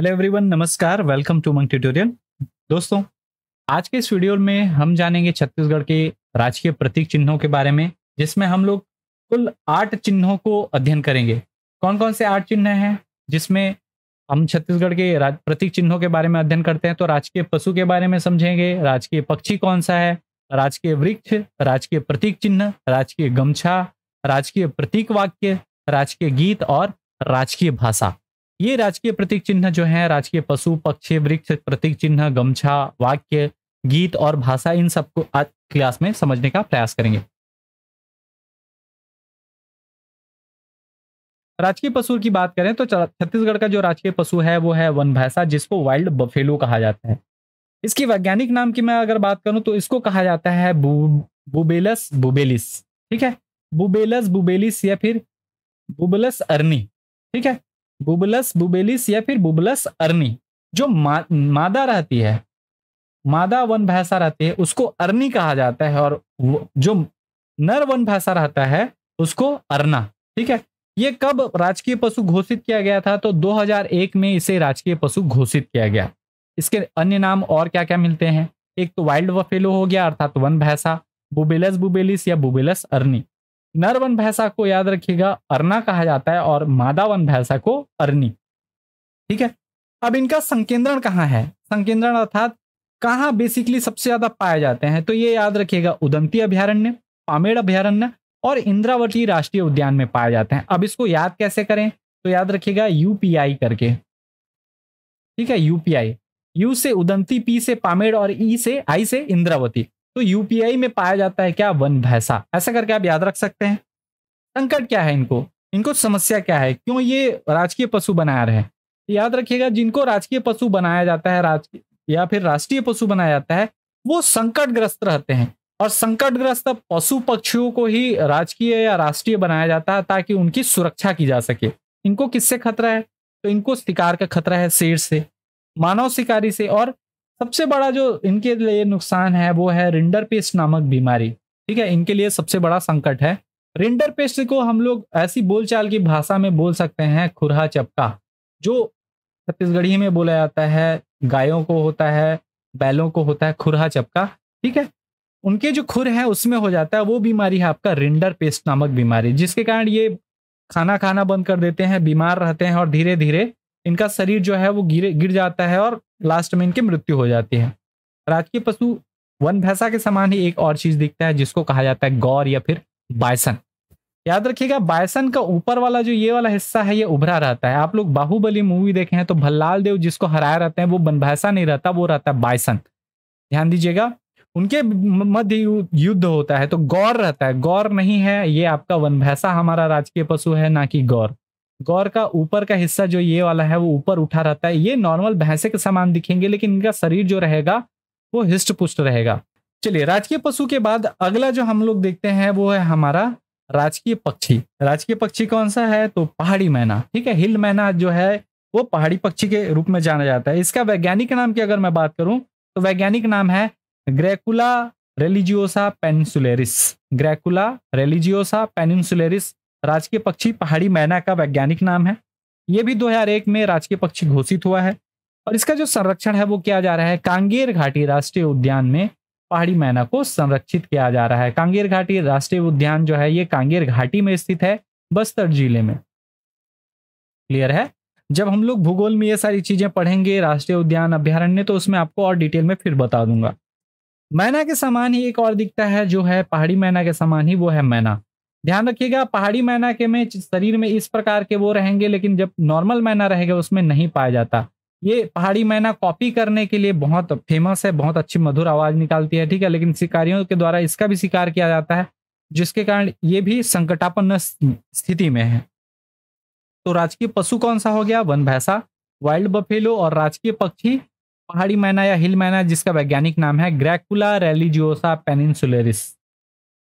hello everyone नमस्कार welcome to मंग tutorial दोस्तों आज के इस वीडियो में हम जानेंगे छत्तीसगढ़ के राजकीय प्रतीक चिन्हों के बारे में जिसमें हम लोग कुल आठ चिन्हों को अध्ययन करेंगे कौन कौन से आठ चिन्ह हैं जिसमें हम छत्तीसगढ़ के प्रतीक चिन्हों के बारे में अध्ययन करते हैं तो राजकीय पशु के बारे में समझेंगे राजकीय पक्षी कौन सा है राजकीय वृक्ष राजकीय प्रतीक चिन्ह राजकीय गमछा राजकीय प्रतीक वाक्य राजकीय गीत और राजकीय भाषा ये राजकीय प्रतीक चिन्ह जो है राजकीय पशु पक्षी वृक्ष प्रतीक चिन्ह गमछा वाक्य गीत और भाषा इन सबको आज क्लास में समझने का प्रयास करेंगे राजकीय पशु की बात करें तो छत्तीसगढ़ का जो राजकीय पशु है वो है वन भैंसा जिसको वाइल्ड बफेलो कहा जाता है इसकी वैज्ञानिक नाम की मैं अगर बात करूं तो इसको कहा जाता है बु, बुबेलस बुबेलिस ठीक है बुबेलस बुबेलिस या फिर बुबेलस अर्नी ठीक है बुबलस बुबेलिस या फिर बुबलस अर्नी जो मा, मादा रहती है मादा वन भैंसा रहती है उसको अर्नी कहा जाता है और जो नर वन भैंसा रहता है उसको अर्ना ठीक है ये कब राजकीय पशु घोषित किया गया था तो 2001 में इसे राजकीय पशु घोषित किया गया इसके अन्य नाम और क्या क्या मिलते हैं एक तो वाइल्ड वफेलो हो गया अर्थात वन भैंसा बुबेलस बुबेलिस या बुबेलस अर्नी नर वन भैंसा को याद रखिएगा अर्ना कहा जाता है और मादा वन भैंसा को अर्नी ठीक है अब इनका संकेंद्रण कहाँ है संकेंद्रण अर्थात कहाँ बेसिकली सबसे ज्यादा पाए जाते हैं तो ये याद रखिएगा उदंती अभ्यारण्य पामेड़ अभ्यारण्य और इंद्रावती राष्ट्रीय उद्यान में पाए जाते हैं अब इसको याद कैसे करें तो याद रखिएगा यूपीआई करके ठीक है यूपीआई यू से उदंती पी से पामेड़ और ई e से आई से इंद्रावती तो यूपीआई में पाया जाता है क्या वन भैंसा ऐसा करके आप याद रख सकते हैं संकट क्या है इनको इनको समस्या क्या है क्यों ये राजकीय पशु बनाया रहे याद रखिएगा जिनको राजकीय पशु बनाया जाता है राज या फिर राष्ट्रीय पशु बनाया जाता है वो संकटग्रस्त रहते हैं और संकटग्रस्त पशु पक्षियों को ही राजकीय या राष्ट्रीय बनाया जाता है ताकि उनकी सुरक्षा की जा सके इनको किससे खतरा है तो इनको शिकार का खतरा है शेर से मानव शिकारी से और सबसे बड़ा जो इनके लिए नुकसान है वो है रिंडर पेस्ट नामक बीमारी ठीक है इनके लिए सबसे बड़ा संकट है रिंडर पेस्ट को हम लोग ऐसी बोलचाल की भाषा में बोल सकते हैं खुरहा चपका जो छत्तीसगढ़ी में बोला जाता है गायों को होता है बैलों को होता है खुरहा चपका ठीक है उनके जो खुर है उसमें हो जाता है वो बीमारी है आपका रिंडर पेस्ट नामक बीमारी जिसके कारण ये खाना खाना बंद कर देते हैं बीमार रहते हैं और धीरे धीरे इनका शरीर जो है वो गिर गिर जाता है और लास्ट में इनकी मृत्यु हो जाती है राजकीय पशु वन भैंसा के समान ही एक और चीज दिखता है जिसको कहा जाता है गौर या फिर बायसन याद रखिएगा बायसन का ऊपर वाला जो ये वाला हिस्सा है ये उभरा रहता है आप लोग बाहुबली मूवी देखे हैं तो भल्लाल देव जिसको हराया रहते हैं वो बनभैसा नहीं रहता वो रहता है बायसन ध्यान दीजिएगा उनके मध्य युद्ध होता है तो गौर रहता है गौर नहीं है ये आपका वन भैंसा हमारा राजकीय पशु है ना कि गौर गौर का ऊपर का हिस्सा जो ये वाला है वो ऊपर उठा रहता है ये नॉर्मल भैंसे के समान दिखेंगे लेकिन इनका शरीर जो रहेगा वो हिस्ट पुष्ट रहेगा चलिए राजकीय पशु के बाद अगला जो हम लोग देखते हैं वो है हमारा राजकीय पक्षी राजकीय पक्षी कौन सा है तो पहाड़ी मैना ठीक है हिल मैना जो है वो पहाड़ी पक्षी के रूप में जाना जाता है इसका वैज्ञानिक नाम की अगर मैं बात करूं तो वैज्ञानिक नाम है ग्रेकुला रेलिजियोसा पेनसुलेरिस ग्रेकुला रेलिजियोसा पेनसुलेरिस राजकीय पक्षी पहाड़ी मैना का वैज्ञानिक नाम है ये भी 2001 में राजकीय पक्षी घोषित हुआ है और इसका जो संरक्षण है वो किया जा रहा है कांगेर घाटी राष्ट्रीय उद्यान में पहाड़ी मैना को संरक्षित किया जा रहा है कांगेर घाटी राष्ट्रीय उद्यान जो है ये कांगेर घाटी में स्थित है बस्तर जिले में क्लियर है जब हम लोग भूगोल में ये सारी चीजें पढ़ेंगे राष्ट्रीय उद्यान अभ्यारण्य तो उसमें आपको और डिटेल में फिर बता दूंगा मैना के समान ही एक और दिखता है जो है पहाड़ी मैना के समान ही वो है मैना ध्यान रखिएगा पहाड़ी मैना के में शरीर में इस प्रकार के वो रहेंगे लेकिन जब नॉर्मल मैना रहेगा उसमें नहीं पाया जाता ये पहाड़ी मैना कॉपी करने के लिए बहुत फेमस है बहुत अच्छी मधुर आवाज निकालती है ठीक है लेकिन शिकारियों के द्वारा इसका भी शिकार किया जाता है जिसके कारण ये भी संकटापन्न स्थिति में है तो राजकीय पशु कौन सा हो गया वन भैंसा वाइल्ड बफेलो और राजकीय पक्षी पहाड़ी मैना या हिल मैना जिसका वैज्ञानिक नाम है ग्रैकुला रेलिजियोसा पेनिनसुलरिस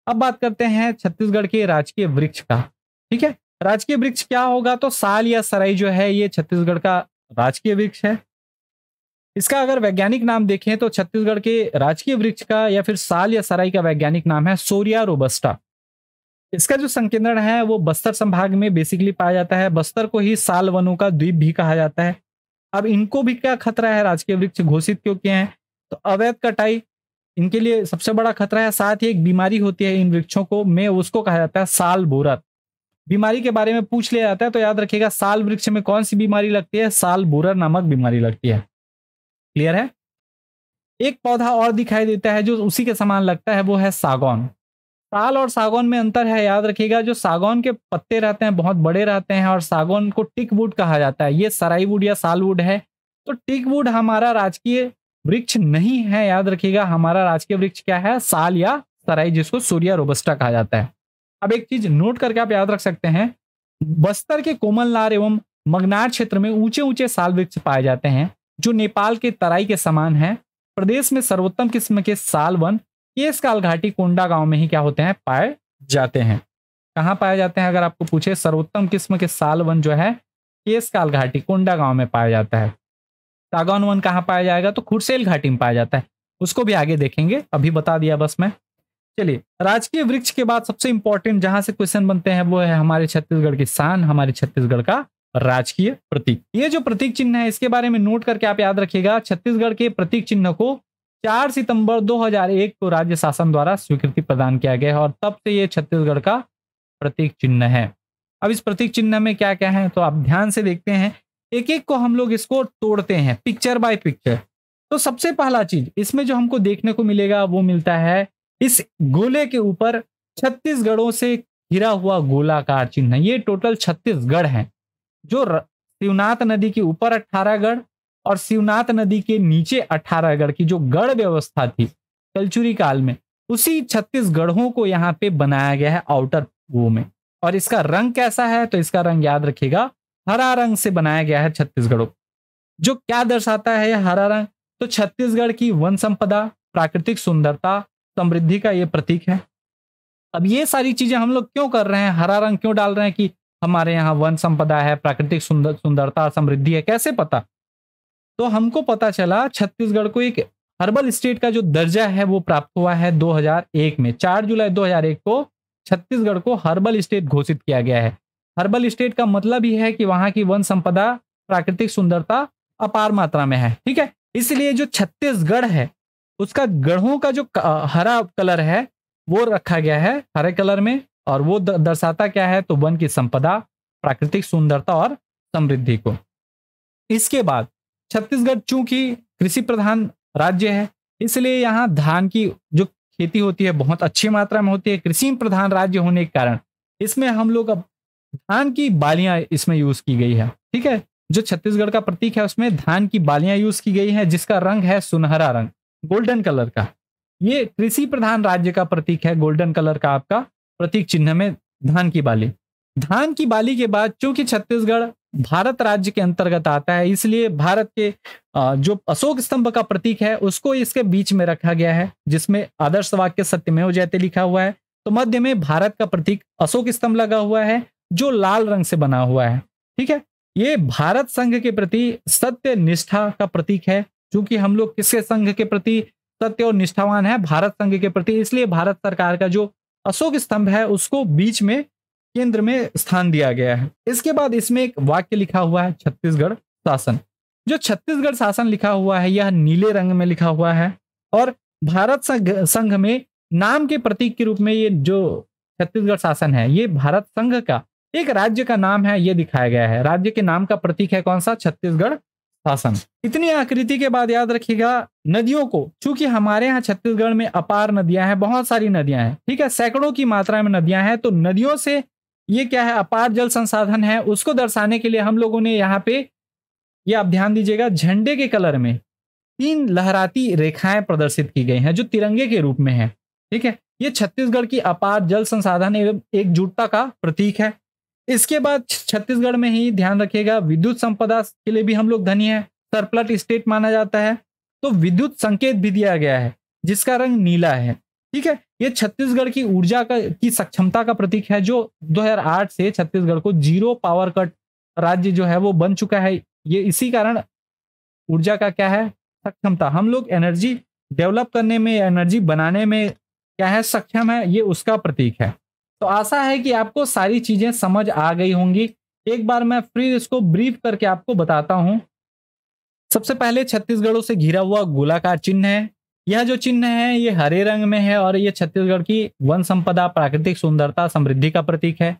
अब बात करते हैं छत्तीसगढ़ के राजकीय वृक्ष का ठीक है राजकीय वृक्ष क्या होगा तो साल या सराई जो है ये छत्तीसगढ़ का राजकीय वृक्ष है इसका अगर वैज्ञानिक नाम देखें तो छत्तीसगढ़ के राजकीय वृक्ष का या फिर साल या सराई का वैज्ञानिक नाम है सोरिया रोबस्टा इसका जो संकेंद्रण है वो बस्तर संभाग में बेसिकली पाया जाता है बस्तर को ही साल वनों का द्वीप भी कहा जाता है अब इनको भी क्या खतरा है राजकीय वृक्ष घोषित क्यों किए हैं तो अवैध कटाई इनके लिए सबसे बड़ा खतरा है साथ ही एक बीमारी होती है इन वृक्षों को में उसको कहा जाता है साल बोरत बीमारी के बारे में पूछ लिया जाता है तो याद रखिएगा साल वृक्ष में कौन सी बीमारी लगती है साल बोरर नामक बीमारी लगती है क्लियर है एक पौधा और दिखाई देता है जो उसी के समान लगता है वो है सागौन साल और सागौन में अंतर है याद रखिएगा जो सागौन के पत्ते रहते हैं बहुत बड़े रहते हैं और सागौन को टिक वुड कहा जाता है ये सराई वुड या साल वुड है तो टिक वुड हमारा राजकीय वृक्ष नहीं है याद रखिएगा हमारा राजकीय वृक्ष क्या है साल या सराई जिसको सूर्या रोबस्टा कहा जाता है अब एक चीज नोट करके आप याद रख सकते हैं बस्तर के कोमलनार एवं मगनार क्षेत्र में ऊंचे ऊंचे साल वृक्ष पाए जाते हैं जो नेपाल के तराई के समान है प्रदेश में सर्वोत्तम किस्म के साल वन केस काल घाटी कोंडा गांव में ही क्या होते हैं पाए जाते हैं कहाँ पाए जाते हैं अगर आपको पूछे सर्वोत्तम किस्म के साल वन जो है केस काल घाटी कोंडा गांव में पाया जाता है तागान वन कहाँ पाया जाएगा तो खुरसेल घाटी में पाया जाता है उसको भी आगे देखेंगे अभी बता दिया बस मैं चलिए राजकीय वृक्ष के बाद सबसे इंपॉर्टेंट जहां से क्वेश्चन बनते हैं वो है हमारे छत्तीसगढ़ की शान हमारे छत्तीसगढ़ का राजकीय प्रतीक ये जो प्रतीक चिन्ह है इसके बारे में नोट करके आप याद रखिएगा छत्तीसगढ़ के प्रतीक चिन्ह को 4 सितंबर 2001 को राज्य शासन द्वारा स्वीकृति प्रदान किया गया है और तब से ये छत्तीसगढ़ का प्रतीक चिन्ह है अब इस प्रतीक चिन्ह में क्या क्या है तो आप ध्यान से देखते हैं एक एक को हम लोग इसको तोड़ते हैं पिक्चर बाय पिक्चर तो सबसे पहला चीज इसमें जो हमको देखने को मिलेगा वो मिलता है इस गोले के ऊपर छत्तीसगढ़ों से घिरा हुआ गोलाकार चिन्ह ये टोटल छत्तीसगढ़ है जो शिवनाथ नदी के ऊपर अट्ठारह गढ़ और शिवनाथ नदी के नीचे अट्ठारह गढ़ की जो गढ़ व्यवस्था थी कलचुरी काल में उसी छत्तीसगढ़ों को यहाँ पे बनाया गया है आउटर वो में और इसका रंग कैसा है तो इसका रंग याद रखिएगा हरा रंग से बनाया गया है छत्तीसगढ़ को जो क्या दर्शाता है हरा रंग तो छत्तीसगढ़ की वन संपदा प्राकृतिक सुंदरता समृद्धि का ये प्रतीक है अब ये सारी चीजें हम लोग क्यों कर रहे हैं हरा रंग क्यों डाल रहे हैं कि हमारे यहाँ वन संपदा है प्राकृतिक सुंदर सुंदरता समृद्धि है कैसे पता तो हमको पता चला छत्तीसगढ़ को एक हर्बल स्टेट का जो दर्जा है वो प्राप्त हुआ है 2001 में 4 जुलाई 2001 को छत्तीसगढ़ को हर्बल स्टेट घोषित किया गया है हर्बल स्टेट का मतलब ही है कि वहां की वन संपदा प्राकृतिक सुंदरता अपार मात्रा में है ठीक है इसलिए जो छत्तीसगढ़ है उसका गढ़ों का जो हरा कलर है वो रखा गया है हरे कलर में और वो दर्शाता क्या है तो वन की संपदा प्राकृतिक सुंदरता और समृद्धि को इसके बाद छत्तीसगढ़ चूंकि कृषि प्रधान राज्य है इसलिए यहाँ धान की जो खेती होती है बहुत अच्छी मात्रा में होती है कृषि प्रधान राज्य होने के कारण इसमें हम लोग अब धान की बालियां इसमें यूज की गई है ठीक है जो छत्तीसगढ़ का प्रतीक है उसमें धान की बालियां यूज की गई है जिसका रंग है सुनहरा रंग गोल्डन कलर का ये कृषि प्रधान राज्य का प्रतीक है गोल्डन कलर का आपका प्रतीक चिन्ह में धान की बाली धान की बाली के बाद चूंकि छत्तीसगढ़ भारत राज्य के अंतर्गत आता है इसलिए भारत के जो अशोक स्तंभ का प्रतीक है उसको इसके बीच में रखा गया है जिसमें आदर्श वाक्य सत्यमेव जयते लिखा हुआ है तो मध्य में भारत का प्रतीक अशोक स्तंभ लगा हुआ है जो लाल रंग से बना हुआ है ठीक है ये भारत संघ के प्रति सत्य निष्ठा का प्रतीक है क्योंकि हम लोग किसके संघ के प्रति सत्य और निष्ठावान है भारत संघ के प्रति इसलिए भारत सरकार का जो अशोक स्तंभ है उसको बीच में केंद्र में स्थान दिया गया है इसके बाद इसमें एक वाक्य लिखा हुआ है छत्तीसगढ़ शासन जो छत्तीसगढ़ शासन लिखा हुआ है यह नीले रंग में लिखा हुआ है और भारत संघ संघ में नाम के प्रतीक के रूप में ये जो छत्तीसगढ़ शासन है ये भारत संघ का एक राज्य का नाम है ये दिखाया गया है राज्य के नाम का प्रतीक है कौन सा छत्तीसगढ़ शासन इतनी आकृति के बाद याद रखिएगा नदियों को चूंकि हमारे यहाँ छत्तीसगढ़ में अपार नदियां हैं बहुत सारी नदियां हैं ठीक है सैकड़ों की मात्रा में नदियां हैं तो नदियों से ये क्या है अपार जल संसाधन है उसको दर्शाने के लिए हम लोगों ने यहाँ पे ये आप ध्यान दीजिएगा झंडे के कलर में तीन लहराती रेखाएं प्रदर्शित की गई हैं जो तिरंगे के रूप में है ठीक है ये छत्तीसगढ़ की अपार जल संसाधन एवं एकजुटता का प्रतीक है इसके बाद छत्तीसगढ़ में ही ध्यान रखिएगा विद्युत संपदा के लिए भी हम लोग धनी है सरप्लट स्टेट माना जाता है तो विद्युत संकेत भी दिया गया है जिसका रंग नीला है ठीक है ये छत्तीसगढ़ की ऊर्जा का की सक्षमता का प्रतीक है जो 2008 से छत्तीसगढ़ को जीरो पावर कट राज्य जो है वो बन चुका है ये इसी कारण ऊर्जा का क्या है सक्षमता हम लोग एनर्जी डेवलप करने में एनर्जी बनाने में क्या है सक्षम है ये उसका प्रतीक है तो आशा है कि आपको सारी चीजें समझ आ गई होंगी एक बार मैं फिर इसको ब्रीफ करके आपको बताता हूं सबसे पहले छत्तीसगढ़ों से घिरा हुआ गोलाकार चिन्ह है यह जो चिन्ह है ये हरे रंग में है और ये छत्तीसगढ़ की वन संपदा प्राकृतिक सुंदरता समृद्धि का प्रतीक है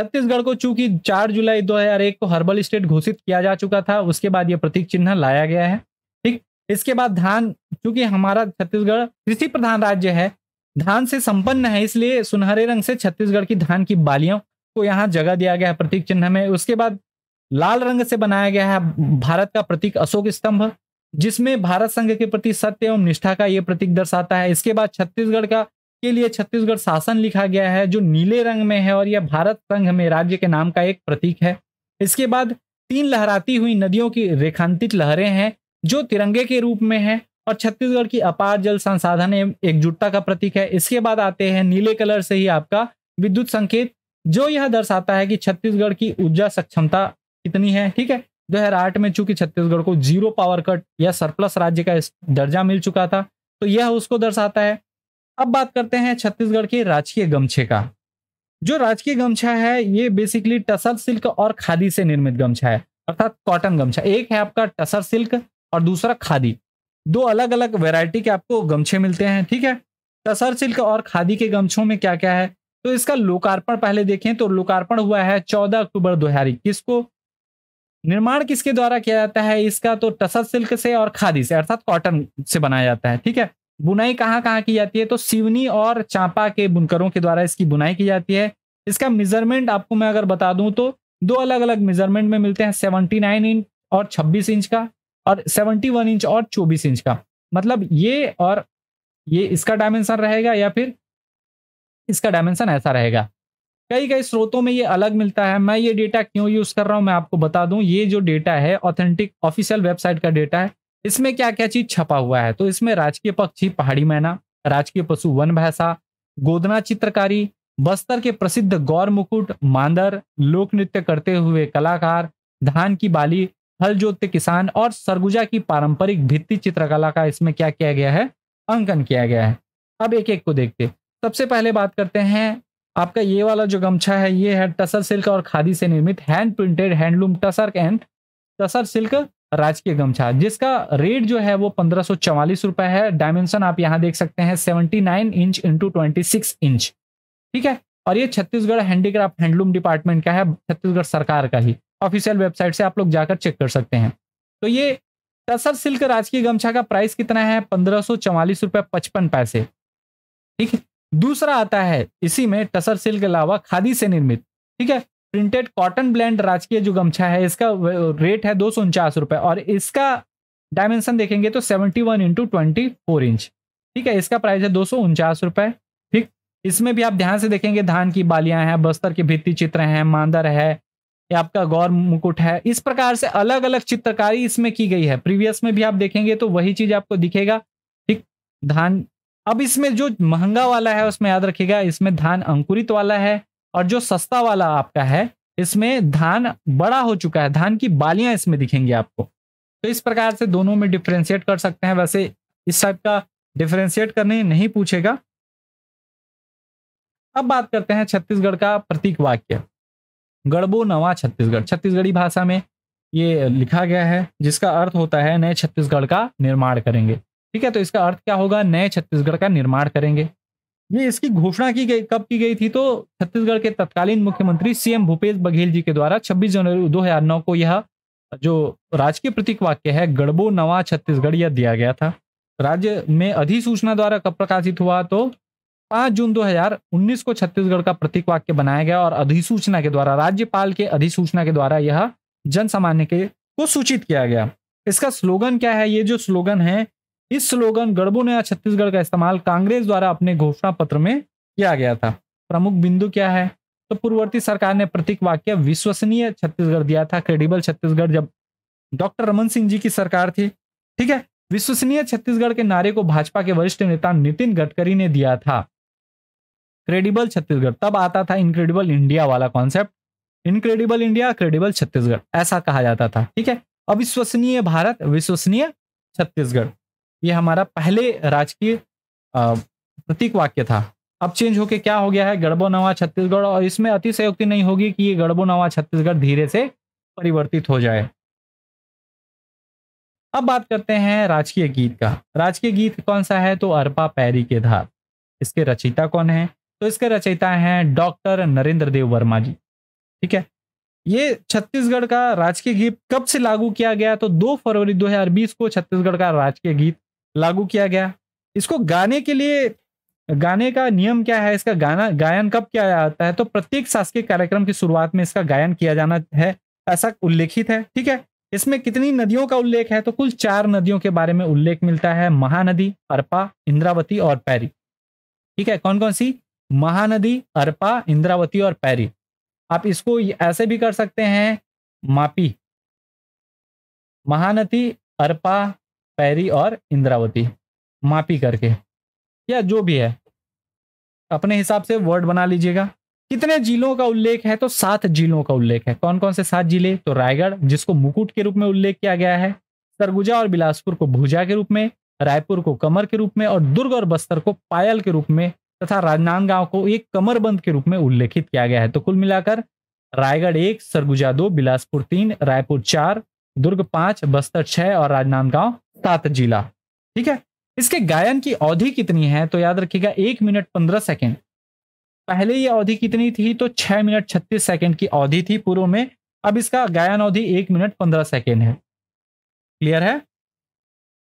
छत्तीसगढ़ को चूंकि 4 जुलाई 2001 को हर्बल स्टेट घोषित किया जा चुका था उसके बाद यह प्रतीक चिन्ह लाया गया है ठीक इसके बाद धान चूंकि हमारा छत्तीसगढ़ कृषि प्रधान राज्य है धान से संपन्न है इसलिए सुनहरे रंग से छत्तीसगढ़ की धान की बालियों को यहाँ जगह दिया गया है प्रतीक चिन्ह में उसके बाद लाल रंग से बनाया गया है भारत का प्रतीक अशोक स्तंभ जिसमें भारत संघ के प्रति सत्य एवं निष्ठा का ये प्रतीक दर्शाता है इसके बाद छत्तीसगढ़ का के लिए छत्तीसगढ़ शासन लिखा गया है जो नीले रंग में है और यह भारत संघ में राज्य के नाम का एक प्रतीक है इसके बाद तीन लहराती हुई नदियों की रेखांतित लहरें हैं जो तिरंगे के रूप में है और छत्तीसगढ़ की अपार जल संसाधन एवं एकजुटता का प्रतीक है इसके बाद आते हैं नीले कलर से ही आपका विद्युत संकेत जो यह दर्शाता है कि छत्तीसगढ़ की ऊर्जा सक्षमता कितनी है ठीक है दो हजार आठ में चूंकि छत्तीसगढ़ को जीरो पावर कट या सरप्लस राज्य का दर्जा मिल चुका था तो यह उसको दर्शाता है अब बात करते हैं छत्तीसगढ़ के राजकीय गमछे का जो राजकीय गमछा है ये बेसिकली टसर सिल्क और खादी से निर्मित गमछा है अर्थात कॉटन गमछा एक है आपका टसर सिल्क और दूसरा खादी दो अलग अलग वेराइटी के आपको गमछे मिलते हैं ठीक है तसर सिल्क और खादी के गमछों में क्या क्या है तो इसका लोकार्पण पहले देखें तो लोकार्पण हुआ है चौदह अक्टूबर दो हजार इक्कीस को निर्माण किसके द्वारा किया जाता है इसका तो टसर सिल्क से और खादी से अर्थात कॉटन से बनाया जाता है ठीक है बुनाई कहाँ कहाँ की जाती है तो सिवनी और चांपा के बुनकरों के द्वारा इसकी बुनाई की जाती है इसका मेजरमेंट आपको मैं अगर बता दूं तो दो अलग अलग मेजरमेंट में मिलते हैं सेवनटी नाइन इंच और छब्बीस इंच का और 71 इंच और 24 इंच का मतलब ये और ये इसका डायमेंशन रहेगा या फिर इसका डायमेंशन ऐसा रहेगा कई कई स्रोतों में ये अलग मिलता है मैं ये डेटा क्यों यूज कर रहा हूं मैं आपको बता दूं ये जो डेटा है ऑथेंटिक ऑफिशियल वेबसाइट का डेटा है इसमें क्या क्या चीज छपा हुआ है तो इसमें राजकीय पक्षी पहाड़ी मैना राजकीय पशु वन भैसा गोदना चित्रकारी बस्तर के प्रसिद्ध गौर मुकुट मांदर लोक नृत्य करते हुए कलाकार धान की बाली हल जोतते किसान और सरगुजा की पारंपरिक भित्ति चित्रकला का इसमें क्या किया गया है अंकन किया गया है अब एक एक को देखते सबसे पहले बात करते हैं आपका ये वाला जो गमछा है ये है टसर सिल्क और खादी से निर्मित hand printed handloom tussar and tussar silk राजकीय गमछा जिसका रेट जो है वो पंद्रह सौ रुपए है डायमेंशन आप यहाँ देख सकते हैं 79 इंच इंटू ट्वेंटी इंच ठीक है और ये छत्तीसगढ़ हैंडीक्राफ्ट हैंडलूम डिपार्टमेंट का है छत्तीसगढ़ सरकार का ही ऑफिशियल वेबसाइट से आप लोग जाकर चेक कर सकते हैं तो ये तसर सिल्क राजकीय गमछा का प्राइस कितना है पंद्रह सौ चवालीस रुपये पचपन पैसे ठीक है दूसरा आता है इसी में टसर सिल्क के अलावा खादी से निर्मित ठीक है प्रिंटेड कॉटन ब्लैंड राजकीय जो गमछा है इसका रेट है दो सौ उनचास रुपये और इसका डायमेंशन देखेंगे तो seventy one into twenty four inch ठीक है इसका प्राइस है दो सौ उनचास रुपये इसमें भी आप ध्यान से देखेंगे धान की बालियां हैं बस्तर के भित्ति चित्र हैं मांदर है या आपका गौर मुकुट है इस प्रकार से अलग अलग चित्रकारी इसमें की गई है प्रीवियस में भी आप देखेंगे तो वही चीज आपको दिखेगा ठीक धान अब इसमें जो महंगा वाला है उसमें याद रखिएगा इसमें धान अंकुरित वाला है और जो सस्ता वाला आपका है इसमें धान बड़ा हो चुका है धान की बालियां इसमें दिखेंगी आपको तो इस प्रकार से दोनों में डिफ्रेंशिएट कर सकते हैं वैसे इस टाइप का डिफ्रेंशिएट करने नहीं पूछेगा अब बात करते हैं छत्तीसगढ़ का प्रतीक वाक्य गढ़बो नवा छत्तीसगढ़ छत्तीसगढ़ी भाषा में ये लिखा गया है जिसका अर्थ होता है नए छत्तीसगढ़ का निर्माण करेंगे ठीक है तो इसका अर्थ क्या होगा नए छत्तीसगढ़ का निर्माण करेंगे ये इसकी घोषणा की गई कब की गई थी तो छत्तीसगढ़ के तत्कालीन मुख्यमंत्री सीएम भूपेश बघेल जी के द्वारा 26 जनवरी 2009 को यह जो राजकीय प्रतीक वाक्य है गढ़बो नवा छत्तीसगढ़ यह दिया गया था राज्य में अधिसूचना द्वारा कब प्रकाशित हुआ तो पांच जून 2019 को छत्तीसगढ़ का प्रतीक वाक्य बनाया गया और अधिसूचना के द्वारा राज्यपाल के अधिसूचना के द्वारा यह जन सामान्य के को सूचित किया गया इसका स्लोगन क्या है ये जो स्लोगन है इस स्लोगन गड़बू नया छत्तीसगढ़ का इस्तेमाल कांग्रेस द्वारा अपने घोषणा पत्र में किया गया था प्रमुख बिंदु क्या है तो पूर्ववर्ती सरकार ने प्रतीक वाक्य विश्वसनीय छत्तीसगढ़ दिया था क्रेडिबल छत्तीसगढ़ जब डॉक्टर रमन सिंह जी की सरकार थी ठीक है विश्वसनीय छत्तीसगढ़ के नारे को भाजपा के वरिष्ठ नेता नितिन गडकरी ने दिया था क्रेडिबल छत्तीसगढ़ तब आता था इनक्रेडिबल इंडिया वाला concept incredible India credible Chhattisgarh ऐसा कहा जाता था ठीक है अविश्वसनीय भारत विश्वसनीय छत्तीसगढ़ ये हमारा पहले राजकीय प्रतीक वाक्य था अब चेंज होके क्या हो गया है गड़बो नवा छत्तीसगढ़ और इसमें अतिशयोक्ति नहीं होगी कि ये गड़बो नवा छत्तीसगढ़ धीरे से परिवर्तित हो जाए अब बात करते हैं राजकीय गीत का राजकीय गीत कौन सा है तो अरपा पैरी के धार इसके रचिता कौन है तो इसके रचयिता हैं डॉक्टर नरेंद्र देव वर्मा जी ठीक है ये छत्तीसगढ़ का राजकीय गीत कब से लागू किया गया तो 2 फरवरी 2020 को छत्तीसगढ़ का राजकीय गीत लागू किया गया इसको गाने के लिए गाने का नियम क्या है इसका गाना गायन कब किया जाता है तो प्रत्येक शासकीय कार्यक्रम की शुरुआत में इसका गायन किया जाना है ऐसा उल्लेखित है ठीक है इसमें कितनी नदियों का उल्लेख है तो कुल चार नदियों के बारे में उल्लेख मिलता है महानदी अरपा इंद्रावती और पैरी ठीक है कौन कौन सी महानदी अरपा इंद्रावती और पैरी आप इसको ऐसे भी कर सकते हैं मापी महानदी अरपा पैरी और इंद्रावती मापी करके या जो भी है अपने हिसाब से वर्ड बना लीजिएगा कितने जिलों का उल्लेख है तो सात जिलों का उल्लेख है कौन कौन से सात जिले तो रायगढ़ जिसको मुकुट के रूप में उल्लेख किया गया है सरगुजा और बिलासपुर को भुजा के रूप में रायपुर को कमर के रूप में और दुर्ग और बस्तर को पायल के रूप में तथा राजनांदगांव को एक कमरबंद के रूप में उल्लेखित किया गया है तो कुल मिलाकर रायगढ़ एक सरगुजा दो बिलासपुर तीन रायपुर चार दुर्ग पांच बस्तर छह और राजनांदगांव सात जिला ठीक है इसके गायन की अवधि कितनी है तो याद रखिएगा एक मिनट पंद्रह सेकेंड पहले ये अवधि कितनी थी तो छह मिनट छत्तीस सेकेंड की अवधि थी पूर्व में अब इसका गायन अवधि एक मिनट पंद्रह सेकेंड है क्लियर है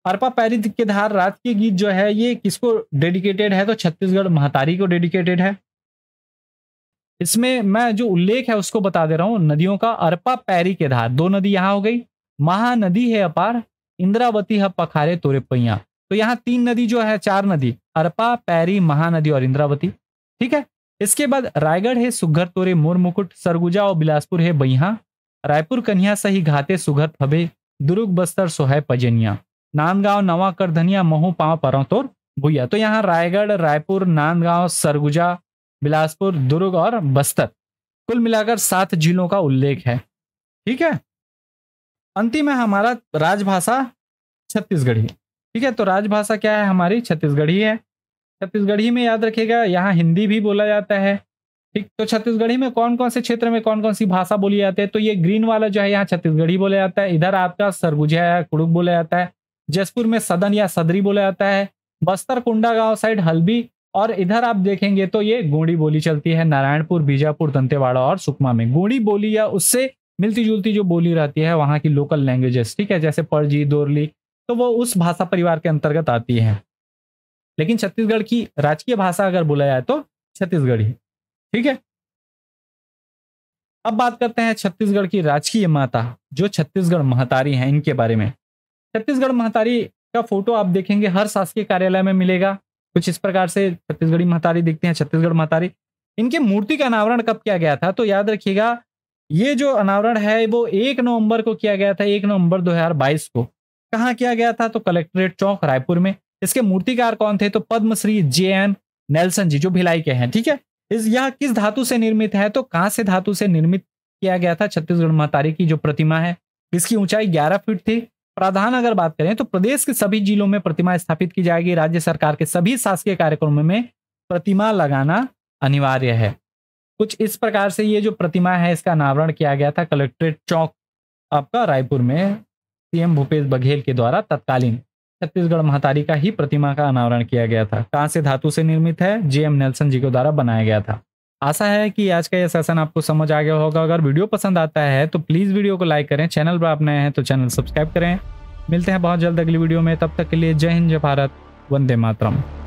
अरपा पैरी धार रात के गीत जो है ये किसको डेडिकेटेड है तो छत्तीसगढ़ महतारी को डेडिकेटेड है इसमें मैं जो उल्लेख है उसको बता दे रहा हूँ नदियों का अरपा पैरी के धार दो नदी यहाँ हो गई महानदी है अपार इंद्रावती है पखारे तोरे पैया तो यहाँ तीन नदी जो है चार नदी अरपा पैरी महानदी और इंद्रावती ठीक है इसके बाद रायगढ़ है सुघर तोरे मोर मुकुट सरगुजा और बिलासपुर है बैहा रायपुर कन्हिया सही घाते सुघर फबे दुर्ग बस्तर सोहै पजनिया नांदगांव नवाकर धनिया महू पांव परौतोर भुया तो यहाँ रायगढ़ रायपुर नांदगांव सरगुजा बिलासपुर दुर्ग और बस्तर कुल मिलाकर सात जिलों का उल्लेख है ठीक है अंतिम है हमारा राजभाषा छत्तीसगढ़ी ठीक है तो राजभाषा क्या है हमारी छत्तीसगढ़ी है छत्तीसगढ़ी में याद रखेगा यहाँ हिंदी भी बोला जाता है ठीक तो छत्तीसगढ़ी में कौन कौन से क्षेत्र में कौन कौन सी भाषा बोली जाती है तो ये ग्रीन वाला जो है यहाँ छत्तीसगढ़ी बोला जाता है इधर आपका सरगुजा या कुड़ुक बोला जाता है जसपुर में सदन या सदरी बोला जाता है बस्तर कुंडा गांव साइड हल्बी और इधर आप देखेंगे तो ये गोड़ी बोली चलती है नारायणपुर बीजापुर दंतेवाड़ा और सुकमा में गोड़ी बोली या उससे मिलती जुलती जो बोली रहती है वहाँ की लोकल लैंग्वेजेस ठीक है जैसे परजी दोरली तो वो उस भाषा परिवार के अंतर्गत आती है लेकिन छत्तीसगढ़ की राजकीय भाषा अगर बोला जाए तो छत्तीसगढ़ी ठीक है अब बात करते हैं छत्तीसगढ़ की राजकीय माता जो छत्तीसगढ़ महतारी हैं इनके बारे में छत्तीसगढ़ महतारी का फोटो आप देखेंगे हर शासकीय कार्यालय में मिलेगा कुछ इस प्रकार से छत्तीसगढ़ी महतारी दिखते हैं छत्तीसगढ़ महतारी इनके मूर्ति का अनावरण कब किया गया था तो याद रखिएगा ये जो अनावरण है वो एक नवंबर को किया गया था एक नवंबर 2022 को कहाँ किया गया था तो कलेक्ट्रेट चौक रायपुर में इसके मूर्तिकार कौन थे तो Padmashri J N Nelson ji जो भिलाई के हैं ठीक है इस यह किस धातु से निर्मित है तो कहाँ से धातु से निर्मित किया गया था छत्तीसगढ़ महतारी की जो प्रतिमा है इसकी ऊंचाई ग्यारह फीट थी प्रावधान अगर बात करें तो प्रदेश के सभी जिलों में प्रतिमा स्थापित की जाएगी राज्य सरकार के सभी शासकीय कार्यक्रमों में प्रतिमा लगाना अनिवार्य है कुछ इस प्रकार से ये जो प्रतिमा है इसका अनावरण किया गया था कलेक्ट्रेट चौक आपका रायपुर में सीएम भूपेश बघेल के द्वारा तत्कालीन छत्तीसगढ़ महातारी का ही प्रतिमा का अनावरण किया गया था से धातु से निर्मित है जे एम नेल्सन जी के द्वारा बनाया गया था आशा है कि आज का यह सेशन आपको समझ आ गया होगा अगर वीडियो पसंद आता है तो प्लीज़ वीडियो को लाइक करें चैनल पर आप नए हैं तो चैनल सब्सक्राइब करें मिलते हैं बहुत जल्द अगली वीडियो में तब तक के लिए जय हिंद जय भारत वंदे मातरम